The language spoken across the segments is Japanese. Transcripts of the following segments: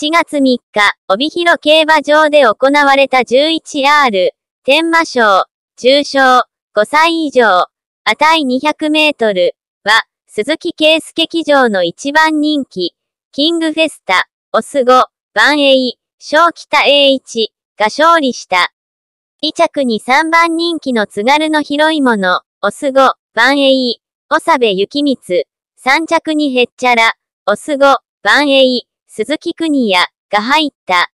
7月3日、帯広競馬場で行われた 11R、天魔賞、重賞、5歳以上、値200メートルは、鈴木圭介騎乗の一番人気、キングフェスタ、オス5、万栄、小北栄一が勝利した。2着に3番人気の津軽の広いもの、オス5、万栄、長部幸光、3着にへっちゃら、オス5、万栄、鈴木邦也が入った。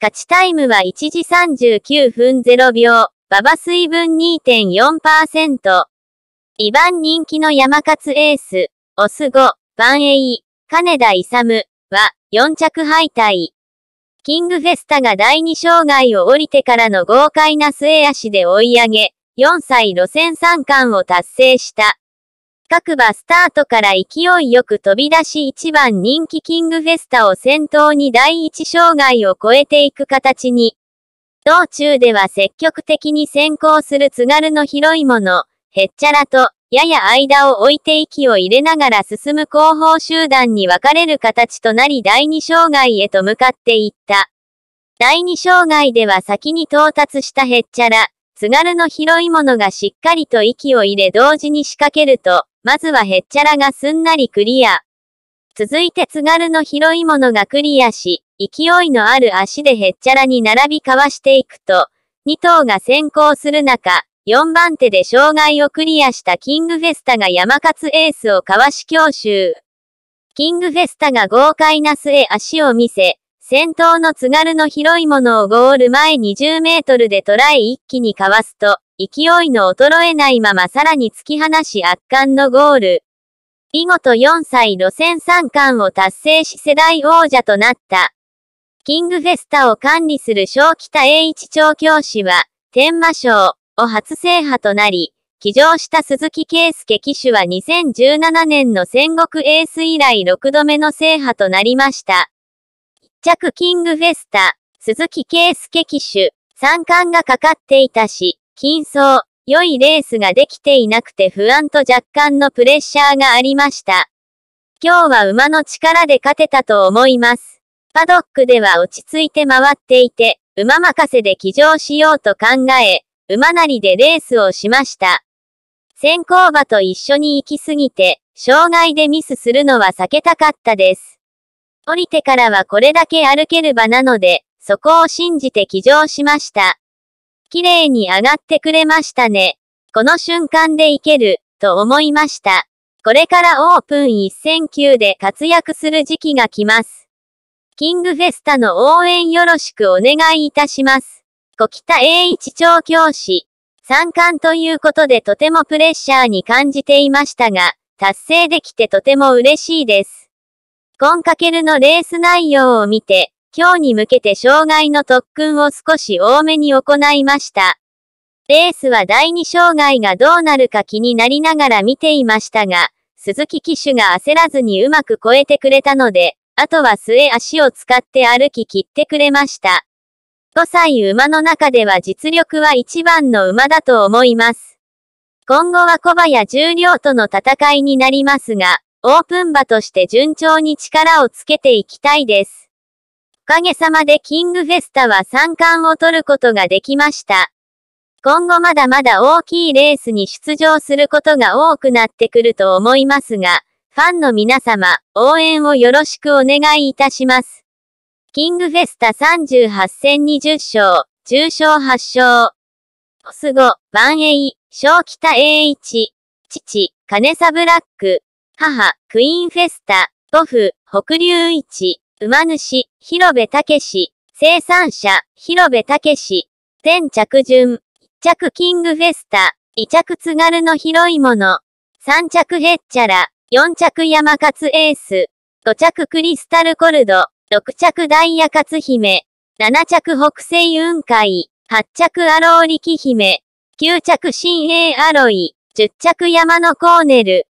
勝ちタイムは1時39分0秒、馬場水分2.4%。2番人気の山勝エース、オス5、エイ、金田勇は4着敗退。キングフェスタが第2障害を降りてからの豪快な末足で追い上げ、4歳路線三冠を達成した。各馬スタートから勢いよく飛び出し1番人気キングフェスタを先頭に第一障害を超えていく形に。道中では積極的に先行する津軽の広いもの、へっちゃらと、やや間を置いて息を入れながら進む後方集団に分かれる形となり第二障害へと向かっていった。第二障害では先に到達したへっちゃら、津軽の広いものがしっかりと息を入れ同時に仕掛けると、まずはへっちゃらがすんなりクリア。続いて津軽の広いものがクリアし、勢いのある足でへっちゃらに並びかわしていくと、2頭が先行する中、4番手で障害をクリアしたキングフェスタが山勝エースをかわし強襲。キングフェスタが豪快な末足を見せ、先頭の津軽の広いものをゴール前20メートルで捉え一気にかわすと、勢いの衰えないままさらに突き放し圧巻のゴール。見事4歳路線三冠を達成し世代王者となった。キングフェスタを管理する小北栄一調教師は、天魔賞を初制覇となり、騎乗した鈴木圭介騎手は2017年の戦国エース以来6度目の制覇となりました。一着キングフェスタ、鈴木圭介騎手、三冠がかかっていたし、金層、良いレースができていなくて不安と若干のプレッシャーがありました。今日は馬の力で勝てたと思います。パドックでは落ち着いて回っていて、馬任せで騎乗しようと考え、馬なりでレースをしました。先行馬と一緒に行き過ぎて、障害でミスするのは避けたかったです。降りてからはこれだけ歩ける場なので、そこを信じて騎乗しました。綺麗に上がってくれましたね。この瞬間でいける、と思いました。これからオープン1 0 0で活躍する時期が来ます。キングフェスタの応援よろしくお願いいたします。小北栄一調教師。参観ということでとてもプレッシャーに感じていましたが、達成できてとても嬉しいです。コンかけるのレース内容を見て、今日に向けて障害の特訓を少し多めに行いました。レースは第2障害がどうなるか気になりながら見ていましたが、鈴木騎手が焦らずにうまく超えてくれたので、あとは末足を使って歩き切ってくれました。5歳馬の中では実力は一番の馬だと思います。今後は小馬や重量との戦いになりますが、オープン馬として順調に力をつけていきたいです。かげさまでキングフェスタは3冠を取ることができました。今後まだまだ大きいレースに出場することが多くなってくると思いますが、ファンの皆様、応援をよろしくお願いいたします。キングフェスタ38戦20勝、重賞8勝。オスゴ、バンエイ、小北栄一、父、金サブラック、母、クイーンフェスタ、ポフ、北流一。馬主、広部武士。生産者、広部武士。天着順。一着キングフェスタ。二着津軽の広いもの。三着ヘッチャラ。四着山勝エース。五着クリスタルコルド。六着ダイヤ勝姫。七着北西雲海。八着アローリキ姫。九着新鋭アロイ。十着山のコーネル。